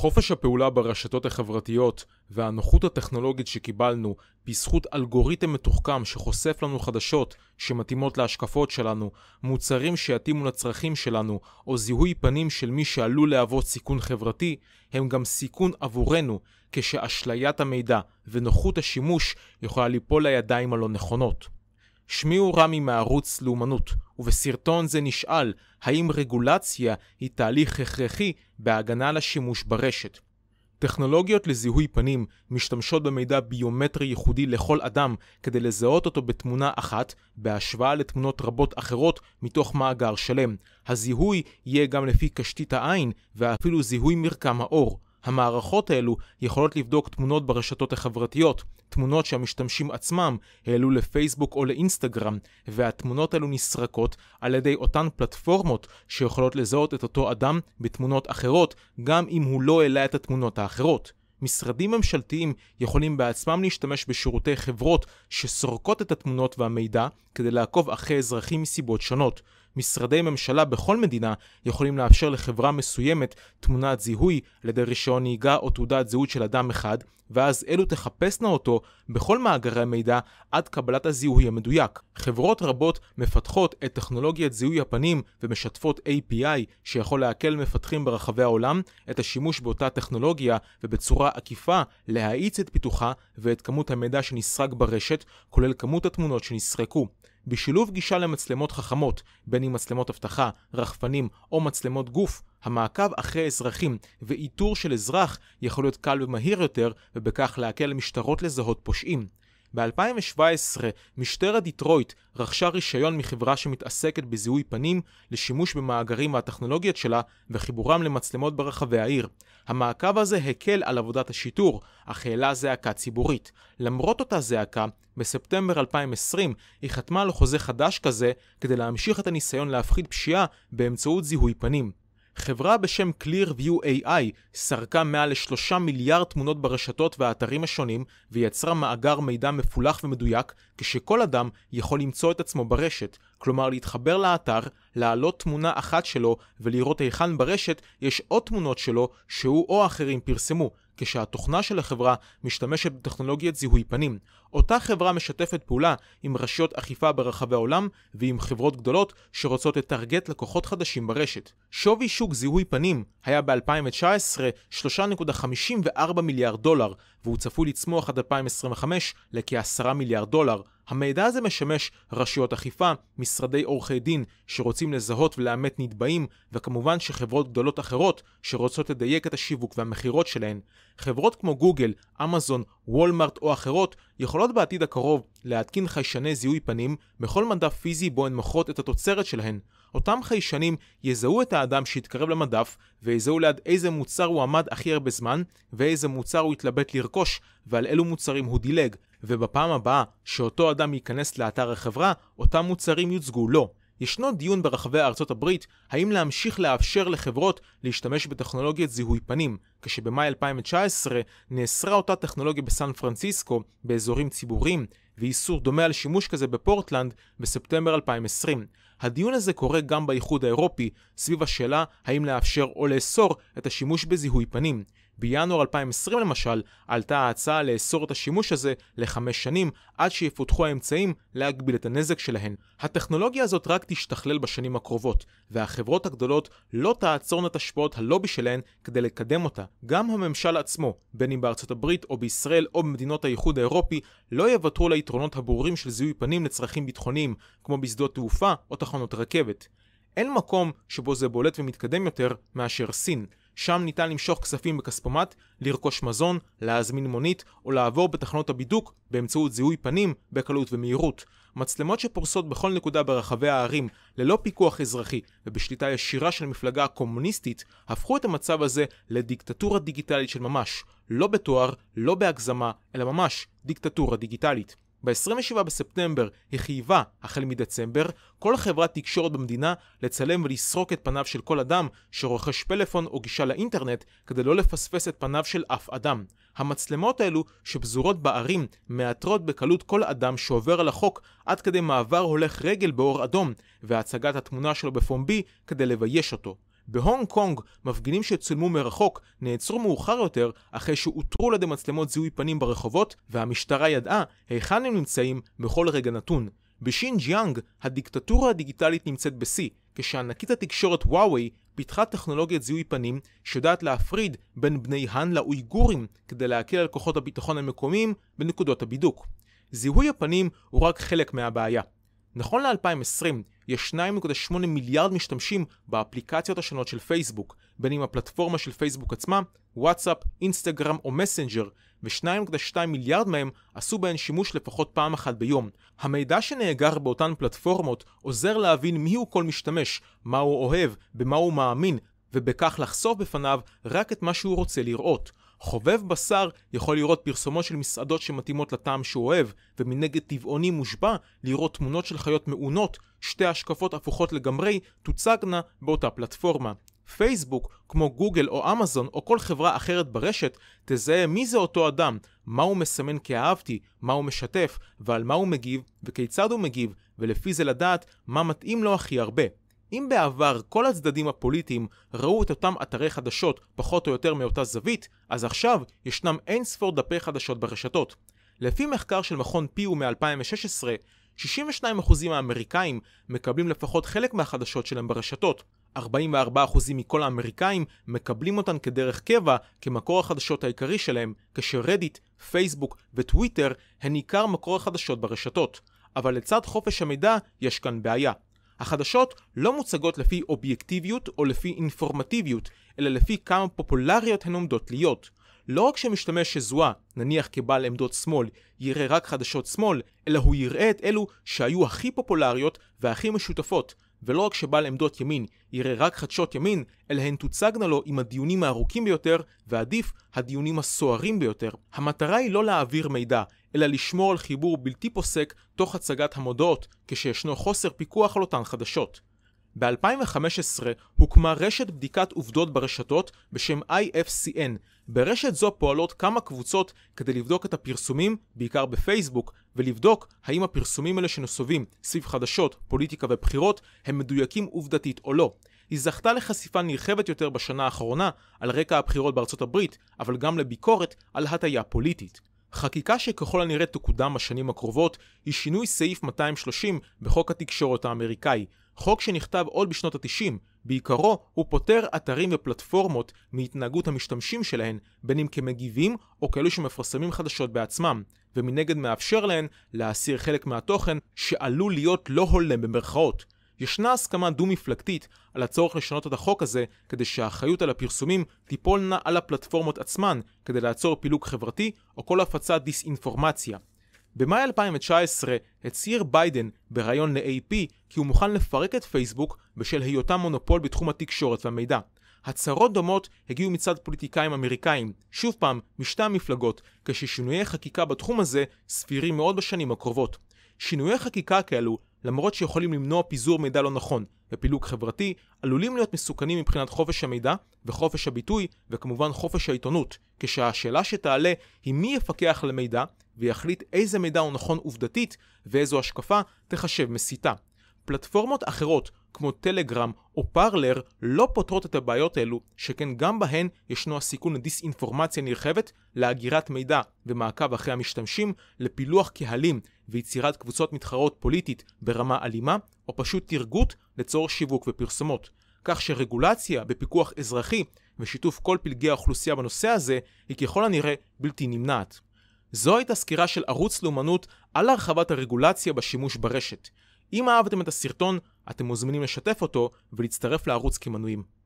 חופש הפעולה ברשתות החברתיות והנוחות הטכנולוגית שקיבלנו בזכות אלגוריתם מתוחכם שחושף לנו חדשות שמתאימות להשקפות שלנו, מוצרים שיתאימו לצרכים שלנו, או זיהוי פנים של מי שעלול להוות סיכון חברתי, הם גם סיכון עבורנו, כשאשליית המידע ונוחות השימוש יכולה ליפול לידיים הלא נכונות. שמי הוא רמי מערוץ לאומנות, ובסרטון זה נשאל האם רגולציה היא תהליך הכרחי בהגנה על השימוש ברשת. טכנולוגיות לזיהוי פנים משתמשות במידע ביומטרי ייחודי לכל אדם כדי לזהות אותו בתמונה אחת בהשוואה לתמונות רבות אחרות מתוך מאגר שלם. הזיהוי יהיה גם לפי קשתית העין ואפילו זיהוי מרקם האור. המערכות האלו יכולות לבדוק תמונות ברשתות החברתיות, תמונות שהמשתמשים עצמם העלו לפייסבוק או לאינסטגרם, והתמונות האלו נסרקות על ידי אותן פלטפורמות שיכולות לזהות את אותו אדם בתמונות אחרות, גם אם הוא לא העלה את התמונות האחרות. משרדים ממשלתיים יכולים בעצמם להשתמש בשירותי חברות שסורקות את התמונות והמידע כדי לעקוב אחרי אזרחים מסיבות שונות. משרדי ממשלה בכל מדינה יכולים לאפשר לחברה מסוימת תמונת זיהוי על ידי רישיון נהיגה או תעודת זהות של אדם אחד, ואז אלו תחפשנה אותו בכל מאגרי המידע עד קבלת הזיהוי המדויק. חברות רבות מפתחות את טכנולוגיית זיהוי הפנים ומשתפות API שיכול להקל מפתחים ברחבי העולם את השימוש באותה טכנולוגיה ובצורה עקיפה להאיץ את פיתוחה ואת כמות המידע שנסרק ברשת, כולל כמות התמונות שנסרקו. בשילוב גישה למצלמות חכמות, בין אם מצלמות אבטחה, רחפנים או מצלמות גוף, המעקב אחרי אזרחים ואיתור של אזרח יכול להיות קל ומהיר יותר, ובכך להקל על משטרות לזהות פושעים. ב-2017 משטרת דיטרויט רכשה רישיון מחברה שמתעסקת בזיהוי פנים לשימוש במאגרים והטכנולוגיות שלה וחיבורם למצלמות ברחבי העיר. המעקב הזה הקל על עבודת השיטור, אך העלה זעקה ציבורית. למרות אותה זעקה, בספטמבר 2020 היא חתמה על חוזה חדש כזה כדי להמשיך את הניסיון להפחית פשיעה באמצעות זיהוי פנים. חברה בשם Clearview AI סרקה מעל לשלושה מיליארד תמונות ברשתות והאתרים השונים ויצרה מאגר מידע מפולח ומדויק כשכל אדם יכול למצוא את עצמו ברשת, כלומר להתחבר לאתר, להעלות תמונה אחת שלו ולראות היכן ברשת יש עוד תמונות שלו שהוא או אחרים פרסמו, כשהתוכנה של החברה משתמשת בטכנולוגיית זיהוי פנים. אותה חברה משתפת פעולה עם רשויות אכיפה ברחבי העולם ועם חברות גדולות שרוצות לטרגט לקוחות חדשים ברשת. שווי שוק זיהוי פנים היה ב-2019 3.54 מיליארד דולר והוא צפוי לצמוח עד 2025 לכ-10 מיליארד דולר. המידע הזה משמש רשויות אכיפה, משרדי עורכי דין שרוצים לזהות ולאמת נתבעים, וכמובן שחברות גדולות אחרות שרוצות לדייק את השיווק והמכירות שלהן. חברות כמו גוגל, אמזון וולמארט או אחרות, יכולות בעתיד הקרוב להתקין חיישני זיהוי פנים בכל מדף פיזי בו הן מוכרות את התוצרת שלהן. אותם חיישנים יזהו את האדם שהתקרב למדף ויזהו ליד איזה מוצר הוא עמד הכי הרבה זמן ואיזה מוצר הוא התלבט לרכוש ועל אילו מוצרים הוא דילג ובפעם הבאה שאותו אדם ייכנס לאתר החברה, אותם מוצרים יוצגו לו. לא. ישנו דיון ברחבי ארצות הברית האם להמשיך לאפשר לחברות להשתמש בטכנולוגיית זיהוי פנים, כשבמאי 2019 נאסרה אותה טכנולוגיה בסן פרנסיסקו, באזורים ציבוריים, ואיסור דומה על שימוש כזה בפורטלנד בספטמבר 2020. הדיון הזה קורה גם באיחוד האירופי, סביב השאלה האם לאפשר או לאסור את השימוש בזיהוי פנים. בינואר 2020 למשל, עלתה ההצעה לאסור את השימוש הזה לחמש שנים עד שיפותחו האמצעים להגביל את הנזק שלהן. הטכנולוגיה הזאת רק תשתכלל בשנים הקרובות, והחברות הגדולות לא תעצורנה את השפעות הלובי שלהן כדי לקדם אותה. גם הממשל עצמו, בין אם בארצות הברית או בישראל או במדינות האיחוד האירופי, לא יוותרו ליתרונות הברורים של זיהוי פנים לצרכים ביטחוניים, כמו בשדות תעופה או תחנות רכבת. אין מקום שבו זה בולט ומתקדם יותר מאשר סין. שם ניתן למשוך כספים בכספומט, לרכוש מזון, להזמין מונית או לעבור בתחנות הבידוק באמצעות זיהוי פנים בקלות ומהירות. מצלמות שפורסות בכל נקודה ברחבי הערים ללא פיקוח אזרחי ובשליטה ישירה של המפלגה הקומוניסטית הפכו את המצב הזה לדיקטטורה דיגיטלית של ממש. לא בתואר, לא בהגזמה, אלא ממש דיקטטורה דיגיטלית. ב-27 בספטמבר היא חייבה, החל מדצמבר, כל חברת תקשורת במדינה לצלם ולסרוק את פניו של כל אדם שרוכש פלאפון או גישה לאינטרנט כדי לא לפספס את פניו של אף אדם. המצלמות האלו שפזורות בערים מאתרות בקלות כל אדם שעובר על החוק עד כדי מעבר הולך רגל באור אדום והצגת התמונה שלו בפומבי כדי לבייש אותו. בהונג קונג, מפגינים שצולמו מרחוק נעצרו מאוחר יותר אחרי שאותרו על ידי מצלמות זיהוי פנים ברחובות והמשטרה ידעה היכן הם נמצאים בכל רגע נתון. בשינג'יאנג הדיקטטורה הדיגיטלית נמצאת בשיא, כשענקית התקשורת וואווי פיתחה טכנולוגיית זיהוי פנים שיודעת להפריד בין בני האן לאויגורים כדי להקל על כוחות הביטחון המקומיים בנקודות הבידוק. זיהוי הפנים הוא רק חלק מהבעיה. נכון ל-2020, יש 2.8 מיליארד משתמשים באפליקציות השונות של פייסבוק, בין אם הפלטפורמה של פייסבוק עצמה, וואטסאפ, אינסטגרם או מסנג'ר, ו-2.2 מיליארד מהם עשו בהן שימוש לפחות פעם אחת ביום. המידע שנאגר באותן פלטפורמות עוזר להבין מיהו כל משתמש, מה הוא אוהב, במה הוא מאמין, ובכך לחשוף בפניו רק את מה שהוא רוצה לראות. חובב בשר יכול לראות פרסומות של מסעדות שמתאימות לטעם שהוא אוהב, ומנגד טבעוני מושבע לראות תמונות של חיות מעונות, שתי השקפות הפוכות לגמרי תוצגנה באותה פלטפורמה. פייסבוק, כמו גוגל או אמזון או כל חברה אחרת ברשת, תזהה מי זה אותו אדם, מה הוא מסמן כאהבתי, מה הוא משתף, ועל מה הוא מגיב, וכיצד הוא מגיב, ולפי זה לדעת מה מתאים לו הכי הרבה. אם בעבר כל הצדדים הפוליטיים ראו את אותם אתרי חדשות פחות או יותר מאותה זווית, אז עכשיו ישנם אין ספור דפי חדשות ברשתות. לפי מחקר של מכון פיו מ-2016, 62% מהאמריקאים מקבלים לפחות חלק מהחדשות שלהם ברשתות. 44% מכל האמריקאים מקבלים אותן כדרך קבע כמקור החדשות העיקרי שלהם, כשרדיט, פייסבוק וטוויטר הן עיקר מקור החדשות ברשתות. אבל לצד חופש המידע יש כאן בעיה. החדשות לא מוצגות לפי אובייקטיביות או לפי אינפורמטיביות, אלא לפי כמה פופולריות הן עומדות להיות. לא רק שמשתמש שזוהה, נניח כבעל עמדות שמאל, יראה רק חדשות שמאל, אלא הוא יראה את אלו שהיו הכי פופולריות והכי משותפות, ולא רק שבעל עמדות ימין יראה רק חדשות ימין, אלא הן תוצגנה לו עם הדיונים הארוכים ביותר, ועדיף, הדיונים הסוערים ביותר. המטרה היא לא להעביר מידע, אלא לשמור על חיבור בלתי פוסק תוך הצגת המודעות, כשישנו חוסר פיקוח על אותן חדשות. ב-2015 הוקמה רשת בדיקת עובדות ברשתות בשם IFCN. ברשת זו פועלות כמה קבוצות כדי לבדוק את הפרסומים, בעיקר בפייסבוק, ולבדוק האם הפרסומים האלה שנסובים סביב חדשות, פוליטיקה ובחירות הם מדויקים עובדתית או לא. היא זכתה לחשיפה נרחבת יותר בשנה האחרונה על רקע הבחירות בארצות הברית, אבל גם לביקורת על הטיה פוליטית. חקיקה שככל הנראה תקודם בשנים הקרובות היא שינוי סעיף 230 בחוק התקשורת האמריקאי, חוק שנכתב עוד בשנות ה-90, בעיקרו הוא פוטר אתרים ופלטפורמות מהתנהגות המשתמשים שלהן, בין אם כמגיבים או כאלו שמפרסמים חדשות בעצמם, ומנגד מאפשר להן להסיר חלק מהתוכן שעלול להיות לא הולם במרכאות. ישנה הסכמה דו-מפלגתית על הצורך לשנות את החוק הזה כדי שהאחריות על הפרסומים תיפולנה על הפלטפורמות עצמן כדי לעצור פילוג חברתי או כל הפצת דיסאינפורמציה. במאי 2019 הצהיר ביידן בריאיון ל-AP כי הוא מוכן לפרק את פייסבוק בשל היותה מונופול בתחום התקשורת והמידע. הצהרות דומות הגיעו מצד פוליטיקאים אמריקאים, שוב פעם, משתי המפלגות, כששינויי חקיקה בתחום הזה סבירים מאוד בשנים הקרובות. שינויי חקיקה כאלו למרות שיכולים למנוע פיזור מידע לא נכון ופילוג חברתי, עלולים להיות מסוכנים מבחינת חופש המידע וחופש הביטוי וכמובן חופש העיתונות, כשהשאלה שתעלה היא מי יפקח על המידע ויחליט איזה מידע הוא נכון עובדתית ואיזו השקפה תחשב מסיתה. פלטפורמות אחרות כמו טלגרם או פארלר לא פותרות את הבעיות אלו, שכן גם בהן ישנו הסיכון לדיסאינפורמציה נרחבת, להגירת מידע ומעקב אחרי המשתמשים, לפילוח קהלים ויצירת קבוצות מתחרות פוליטית ברמה אלימה, או פשוט תרגות לצורך שיווק ופרסומות. כך שרגולציה בפיקוח אזרחי ושיתוף כל פלגי האוכלוסייה בנושא הזה היא ככל הנראה בלתי נמנעת. זו הייתה סקירה של ערוץ לאומנות על הרחבת הרגולציה בשימוש ברשת. אם אהבתם את הסרטון, אתם מוזמנים לשתף אותו ולהצטרף לערוץ כמנויים.